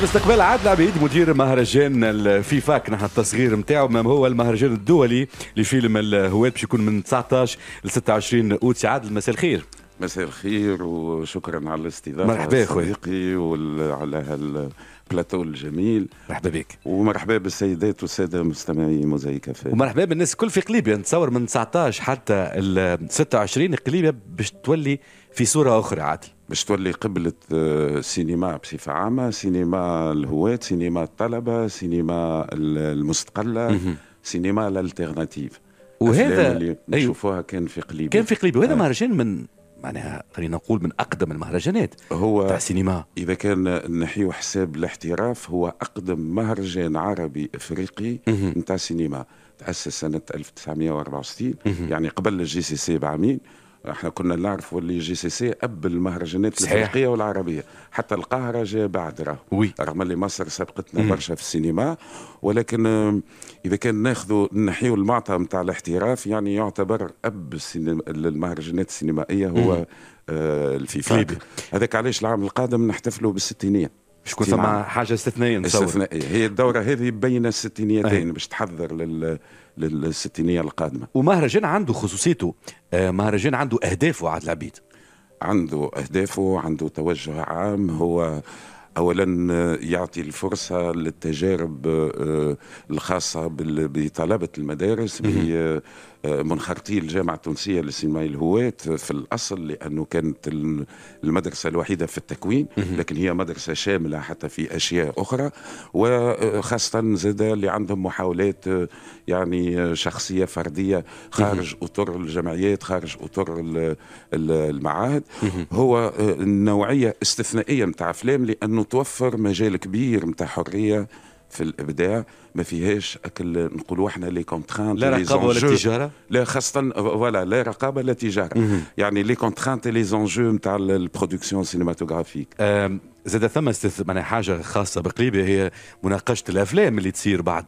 باستقبال عادل عبيد مدير مهرجان الفيفاك نحن التصغير نتاعو ما هو المهرجان الدولي لفيلم الهواة باش يكون من 19 ل 26 اوت عادل مساء الخير مساء الخير وشكرا على الاستضافه مرحبا صديقي وعلى هال بلاتو الجميل مرحبا بك ومرحبا بالسيدات والساده مستمعي موزايك فيه ومرحبا بالناس الكل في قليبيا نتصور من 19 حتى 26 قليبيا باش تولي في صوره اخرى عادل باش تولي قبلة آه، سينما بصفة عامة سينما الهواة سينما الطلبة سينما المستقلة سينما الالتيرناتيف وهذا اللي أيوه. نشوفوها كان في قليب كان في قليب وهذا آه. مهرجان من معناها خلينا نقول من اقدم المهرجانات هو تاع السينما اذا كان نحيو حساب الاحتراف هو اقدم مهرجان عربي افريقي نتاع سينما تاسس سنه 1964 يعني قبل الجي سي سي بعامين احنا كنا نعرف اللي جي سي سي اب المهرجانات الافريقيه والعربيه حتى القاهره جاء بعد راه وي رغم اللي مصر سبقتنا برشا في السينما ولكن آه، اذا كان ناخذوا نحيو المعطى نتاع الاحتراف يعني يعتبر اب السينما المهرجانات السينمائيه هو آه الفيفا هذاك علاش العام القادم نحتفلوا بالستينيه باش تكون ثم حاجه استثنائيه نتصور استثنائيه هي الدوره هذه بين الستينيتين باش تحضر لل للستينيه القادمه ومهرجان عنده خصوصيته آه، مهرجان عنده اهدافه عاد العبيد عنده اهدافه عنده توجه عام هو اولا يعطي الفرصه للتجارب آه، الخاصه بطلبه المدارس منخرطي الجامعة التونسية للسينما الهواة في الأصل لأنه كانت المدرسة الوحيدة في التكوين لكن هي مدرسة شاملة حتى في أشياء أخرى وخاصة زاد اللي عندهم محاولات يعني شخصية فردية خارج أطر الجمعيات خارج أطر المعاهد هو آه، نوعية استثنائية متاع أفلام لأنه توفر مجال كبير متاع حرية في الابداع ما فيهاش اكل نقولوا احنا لي كونترانت لا رقابه ولا تجاره لا خاصه فوالا لا رقابه لا تجاره يعني لي كونترانت لي زونجو نتاع البرودكسيون سينماتوغرافيك زاد ثم حاجه خاصه بقليبه هي مناقشه الافلام اللي تصير بعد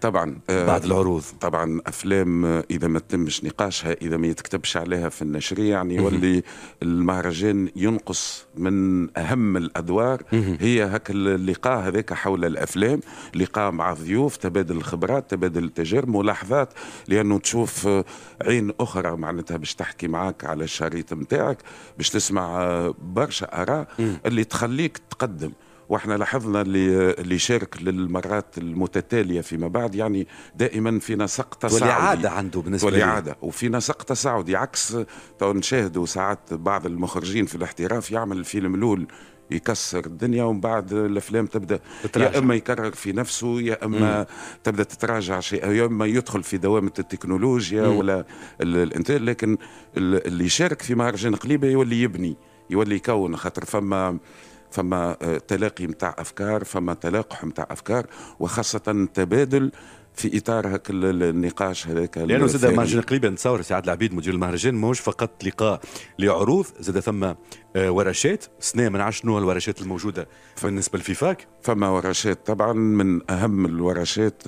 طبعا آه، بعد العروض طبعا افلام آه، اذا ما تمش نقاشها اذا ما يتكتبش عليها في النشريه يعني يولي المهرجان ينقص من اهم الادوار هي هك اللقاء هذاك حول الافلام لقاء مع الضيوف تبادل الخبرات تبادل التجارب ملاحظات لانه تشوف آه، عين اخرى معناتها باش تحكي معاك على الشريط نتاعك باش تسمع برشا اراء اللي تخليك تقدم واحنا لاحظنا اللي شارك للمرات المتتاليه فيما بعد يعني دائما فينا سقط تصاعدي والإعادة عنده بالنسبة والإعادة وفينا سقط تصاعدي عكس تو نشاهدوا ساعات بعض المخرجين في الاحتراف يعمل الفيلم الأول يكسر الدنيا ومن بعد الافلام تبدا تتراجع. يا اما يكرر في نفسه يا اما مم. تبدا تتراجع شيء يا اما يدخل في دوامه التكنولوجيا مم. ولا الانتاج لكن اللي يشارك في مهرجان قليبه يولي يبني يولي يكون خاطر فما فما آه، تلاقي متاع أفكار فما تلاقح متاع أفكار وخاصة تبادل في اطار هك النقاش هذاك لانه زاد مهرجان قريبا نتصور سعاد العبيد مدير المهرجان ماهوش فقط لقاء لعروض زاد ثم ورشات سنه من شنو الورشات الموجوده بالنسبه لفيفاك فما ورشات طبعا من اهم الورشات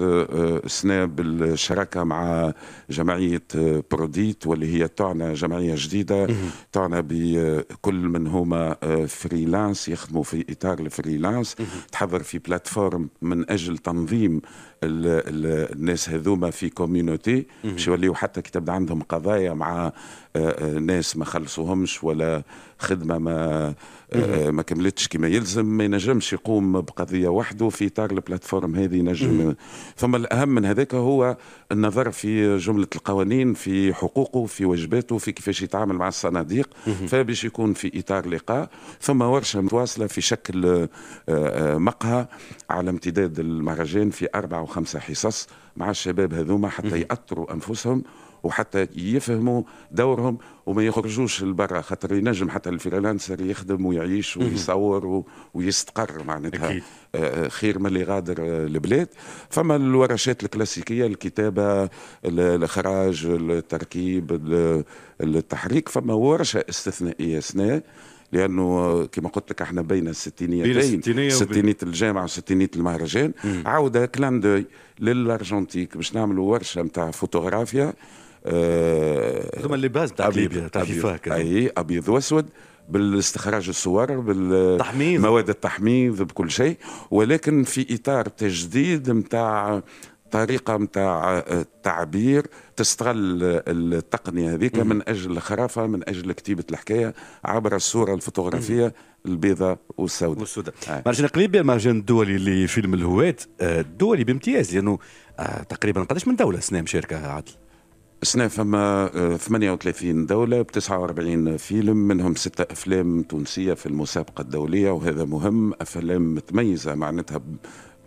سنه آه، آه، بالشراكه مع جمعيه آه، بروديت واللي هي تعنى جمعيه جديده تعنى بكل من هما فريلانس يخدموا في اطار الفريلانس تحضر في بلاتفورم من اجل تنظيم الناس هذوما في كوميونيتي باش يوليو حتى كي تبدا عندهم قضايا مع ناس ما خلصوهمش ولا خدمه ما آه، ما كملتش كما يلزم ما ينجمش يقوم بقضيه وحده في اطار البلاتفورم هذه ينجم ثم الاهم من هذاك هو النظر في جمله القوانين في حقوقه في واجباته في كيفاش يتعامل مع الصناديق فباش يكون في اطار لقاء ثم ورشه متواصله في شكل آه، آه، مقهى على امتداد المهرجان في اربع وخمسه حصص مع الشباب هذوما حتى يأطروا انفسهم وحتى يفهموا دورهم وما يخرجوش لبرا خاطر ينجم حتى الفريلانسر يخدم ويعيش ويصور ويستقر معناتها آه، آه، خير من اللي غادر آه، البلاد فما الورشات الكلاسيكيه الكتابه الاخراج التركيب التحريك فما ورشه استثنائيه سنه لانه كما قلت لك احنا بين الستينيتين بين ستينيه الجامعه وستينيه المهرجان عوده كلاندوي للارجنتيك باش نعملوا ورشه نتاع فوتوغرافيا ثم آه، اللباس تاع ليبيا تاع اي ابيض واسود بالاستخراج الصور بالتحميض مواد التحميض بكل شيء ولكن في اطار تجديد نتاع طريقة نتاع آه، تعبير تستغل التقنية هذيك من أجل الخرافة من أجل كتيبة الحكاية عبر الصورة الفوتوغرافية البيضاء والسوداء والسوداء آه. مهرجان قليبيا مارجن الدولي لفيلم الهواة الدولي بامتياز لأنه يعني تقريبا قداش من دولة سنة مشاركة عادل السنة فما 38 آه، دولة ب 49 فيلم منهم ستة أفلام تونسية في المسابقة الدولية وهذا مهم أفلام متميزة معناتها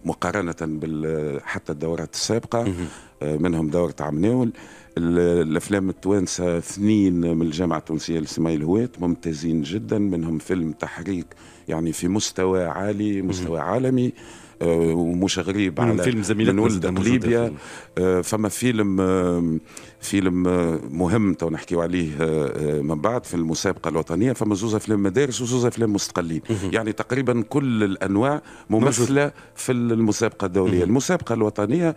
مقارنة بال حتى الدورات السابقة آه، منهم دورة عمناول الأفلام التوانسة اثنين من الجامعة التونسية للسينما الهوات ممتازين جدا منهم فيلم تحريك يعني في مستوى عالي مستوى عالمي ومش غريب على فيلم من ولد قليبيا فما فيلم آه، فيلم آه، مهم تو نحكيو عليه آه، من بعد في المسابقه الوطنيه فما زوز افلام مدارس وزوز افلام مستقلين يعني تقريبا كل الانواع ممثله في المسابقه الدوليه المسابقه الوطنيه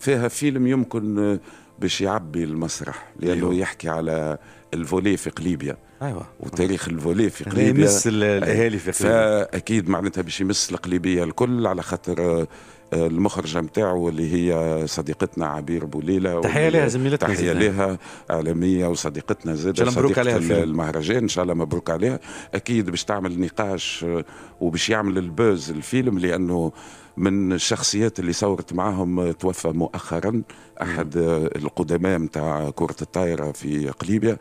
فيها فيلم يمكن باش يعبي المسرح لانه أيوه. يحكي على الفولي في قليبيا ايوه وتاريخ الفولي في يعني قليبيا يمس الاهالي في قليبيا فاكيد معناتها باش يمس القليبيه الكل على خاطر آه، آه، المخرجة نتاعو اللي هي صديقتنا عبير بوليلة تحية لها زميلتنا تحية لها إعلامية وصديقتنا زادة إن شاء الله مبروك عليها المهرجان إن شاء الله مبروك عليها أكيد باش تعمل نقاش آه، وباش يعمل البوز الفيلم لأنه من الشخصيات اللي صورت معاهم توفى مؤخرا أحد القدماء نتاع كرة الطائرة في قليبيا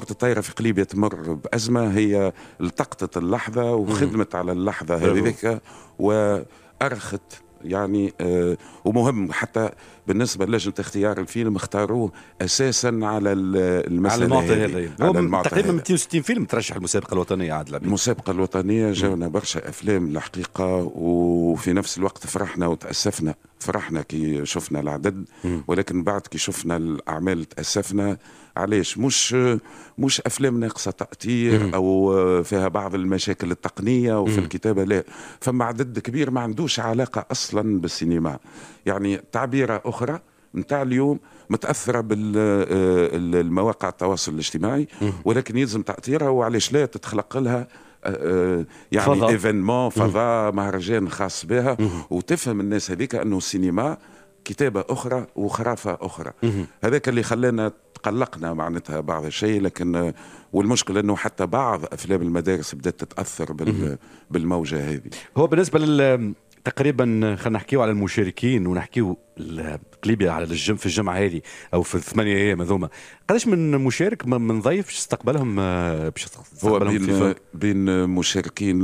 كرة الطائرة في قليبيا تمر بأزمة هي التقطت اللحظة وخدمت على اللحظة هذيك وأرخت يعني آه ومهم حتى بالنسبه للجنة اختيار الفيلم اختاروه اساسا على المساله على المعطى هذا تقريبا 260 فيلم ترشح المسابقه الوطنيه عادل المسابقه الوطنيه جاونا برشا افلام الحقيقه وفي نفس الوقت فرحنا وتاسفنا فرحنا كي شفنا العدد ولكن بعد كي شفنا الاعمال تاسفنا علاش مش مش افلام ناقصه تاثير او فيها بعض المشاكل التقنيه وفي الكتابه لا فما عدد كبير ما عندوش علاقه اصلا بالسينما يعني تعبيره اخرى نتاع اليوم متاثره بالمواقع آه، التواصل الاجتماعي ولكن يلزم تاثيرها وعلاش لا تتخلق لها أه، أه، يعني فضاء. ايفينمون فضاء مهرجان خاص بها وتفهم الناس هذيك انه السينما كتابه اخرى وخرافه اخرى هذاك اللي خلانا تقلقنا معناتها بعض الشيء لكن والمشكله انه حتى بعض افلام المدارس بدات تتاثر بالموجه هذه هو بالنسبه لل تقريبا خلينا نحكيو على المشاركين ونحكيو قليبي على الجم في الجمعه هذه او في الثمانيه ايام هذوما قداش من مشارك من ضيف استقبلهم باش استقبلهم آه، بين بين مشاركين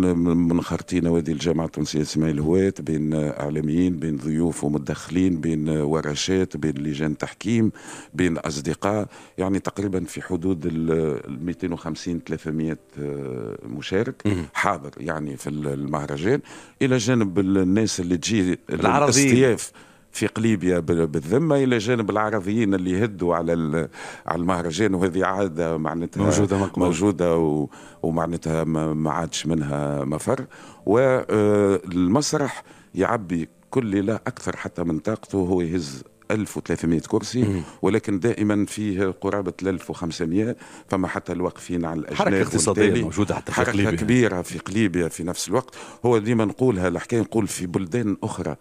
منخرطين وادي الجامعه التونسيه اسماعيل هوات بين اعلاميين بين ضيوف ومتدخلين بين ورشات بين لجان تحكيم بين اصدقاء يعني تقريبا في حدود ال 250 300 آه، مشارك حاضر يعني في المهرجان الى جانب الناس اللي تجي الاستياف في قليبيا بالذمه الى جانب العربيين اللي يهدوا على على المهرجان وهذه عاده معناتها موجوده مقبول. موجوده ومعناتها ما عادش منها مفر والمسرح آه، يعبي كل ليله اكثر حتى من طاقته هو يهز 1300 كرسي ولكن دائما فيه قرابه 1500 فما حتى الواقفين على الاجناس حركه اقتصاديه موجوده حتى في حركة كبيره في قليبيا في نفس الوقت هو ديما نقولها الحكايه نقول في بلدان اخرى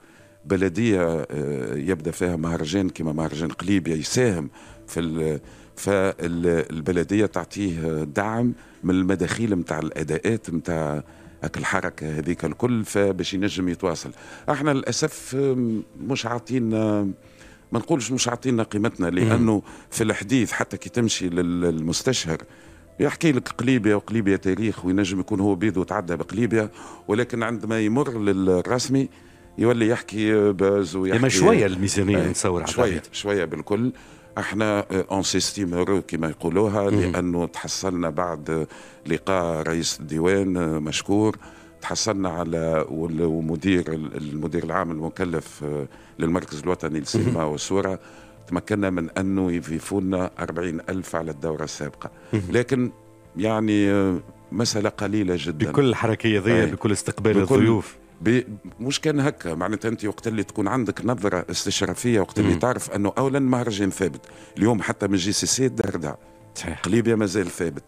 بلديه آه، يبدا فيها مهرجان كما مهرجان قليبيا يساهم في فالبلديه تعطيه دعم من المداخيل نتاع الاداءات نتاع الحركه هذيك الكل فباش ينجم يتواصل احنا للاسف مش عاطينا ما نقولش مش عاطينا قيمتنا لانه في الحديث حتى كي تمشي للمستشهر يحكي لك قليبيا وقليبيا تاريخ وينجم يكون هو بيض وتعدى بقليبيا ولكن عندما يمر للرسمي يولي يحكي باز ويحكي لما شويه الميزانيه إيه، نتصور شويه شويه بالكل احنا اون سيستيم كما يقولوها لانه تحصلنا بعد لقاء رئيس الديوان مشكور تحصلنا على ومدير المدير العام المكلف آه، للمركز الوطني للسينما والصورة تمكنا من أنه يفيفونا أربعين ألف على الدورة السابقة لكن يعني آه، مسألة قليلة جدا بكل حركية ذي بكل استقبال بكل الضيوف مش كان هكا معناتها انت وقت اللي تكون عندك نظره استشرافيه وقت اللي تعرف انه اولا مهرجان ثابت اليوم حتى من جي سي سي دردع قليبيا مازال ثابت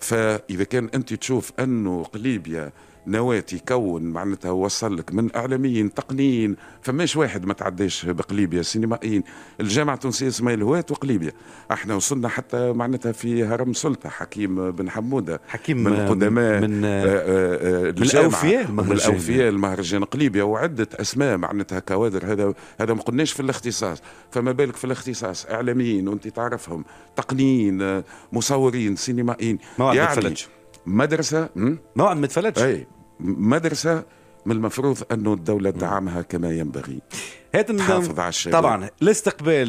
فاذا كان انت تشوف انه قليبيا نواة يكون معناتها وصل لك من اعلاميين تقنيين فماش واحد ما تعداش بقليبيا سينمائيين الجامعه التونسيه اسمها الهوات وقليبيا احنا وصلنا حتى معناتها في هرم سلطه حكيم بن حموده حكيم من قدماء من, آه، آه، الاوفياء من الاوفياء المهرجان الاوفياء المهرجان قليبيا وعده اسماء معناتها كوادر هذا هذا ما قلناش في الاختصاص فما بالك في الاختصاص اعلاميين وانت تعرفهم تقنيين آه، مصورين سينمائيين موعد يعني ما تفلتش مدرسه موعد ما تفلتش مدرسه من المفروض انه الدوله تدعمها كما ينبغي هات تحافظ على الشباب طبعا الاستقبال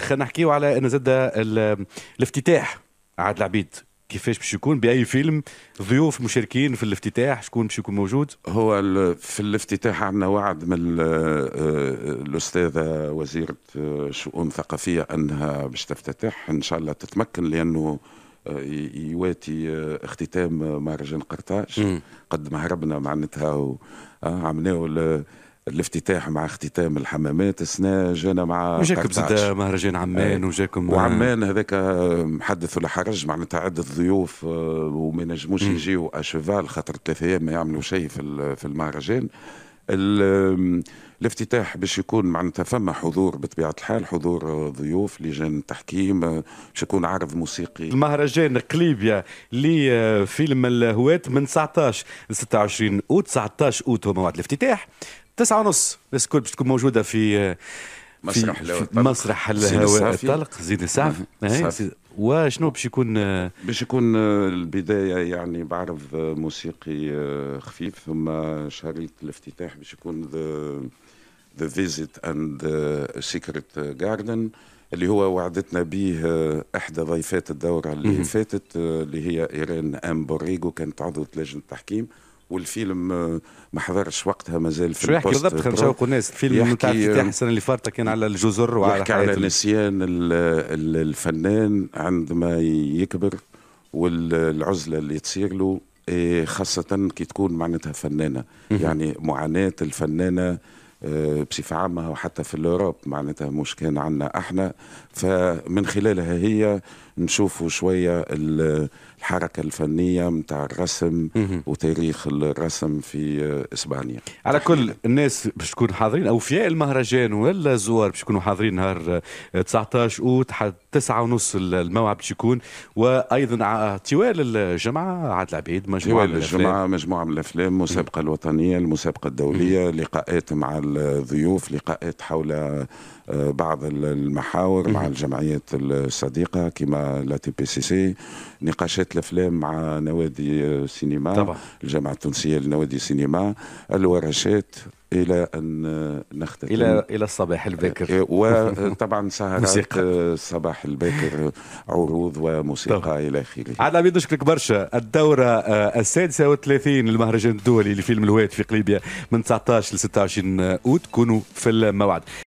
خلينا نحكيو على انه زاد الافتتاح عاد العبيد كيفاش باش يكون باي فيلم ضيوف مشاركين في الافتتاح شكون باش يكون موجود هو في الافتتاح عندنا وعد من آه، الاستاذه وزيره آه، شؤون ثقافيه انها باش تفتتح ان شاء الله تتمكن لانه آه، يواتي آه، اختتام آه، مهرجان قرطاج قد ما هربنا معناتها عملناه الافتتاح مع اختتام الحمامات السنة جانا مع وجاكم زاد مهرجان عمان وجاكم وعمان هذاك محدث ولا حرج معناتها عدة ضيوف وما نجموش يجيو اشيفال خاطر ثلاثة ايام ما يعملوا شيء في المهرجان الافتتاح باش يكون معناتها فما حضور بطبيعه الحال حضور ضيوف لجان تحكيم باش يكون عرض موسيقي المهرجان قليبيا لفيلم الهواة من 19 ل 26 اوت 19 اوت هو موعد الافتتاح تسعة ونص الناس الكل باش تكون موجوده في مسرح الهواء مسرح الهواء الطلق زيد السعف وشنو باش يكون باش يكون آه، البدايه يعني بعرض آه، موسيقي آه، خفيف ثم شريط الافتتاح باش يكون ذا ذا فيزيت اند سيكريت جاردن اللي هو وعدتنا به احدى ضيفات الدوره اللي فاتت اللي هي ايران ام كانت عضو لجنه التحكيم والفيلم آه، ما حضرش وقتها مازال في شو يحكي بالضبط خلينا نشوقوا الناس الفيلم نتاع افتتاح آه، السنه اللي فاتت كان على الجزر وعلى يحكي على نسيان الفنان عندما يكبر والعزله اللي تصير له آه، خاصة كي تكون معناتها فنانة يعني معاناة الفنانة بصفة عامة وحتى في الأوروب معناتها مش كان عنا احنا فمن خلالها هي نشوفوا شوية الحركة الفنية متاع الرسم وتاريخ الرسم في إسبانيا على كل الناس باش تكون حاضرين أوفياء المهرجان ولا الزوار باش يكونوا حاضرين نهار 19 أوت حتى 9 ونص الموعد باش يكون وأيضا طوال الجمعة عاد العبيد مجموعة طوال الجمعة مجموعة من الأفلام المسابقة الوطنية المسابقة الدولية لقاءات مع الضيوف لقاءات حول آه، بعض المحاور مع الجمعيات الصديقة كما لا تي بي سي سي نقاشات الأفلام مع نوادي السينما طبعا. الجامعة التونسية لنوادي السينما الورشات الى ان نختتم الى الى الصباح الباكر آه، وطبعا سهرات الصباح الباكر عروض وموسيقى طبعا. الى اخره عاد عبيد نشكرك برشا الدوره آه، السادسه والثلاثين للمهرجان الدولي لفيلم الواد في قليبيا من 19 ل 26 اوت كونوا في الموعد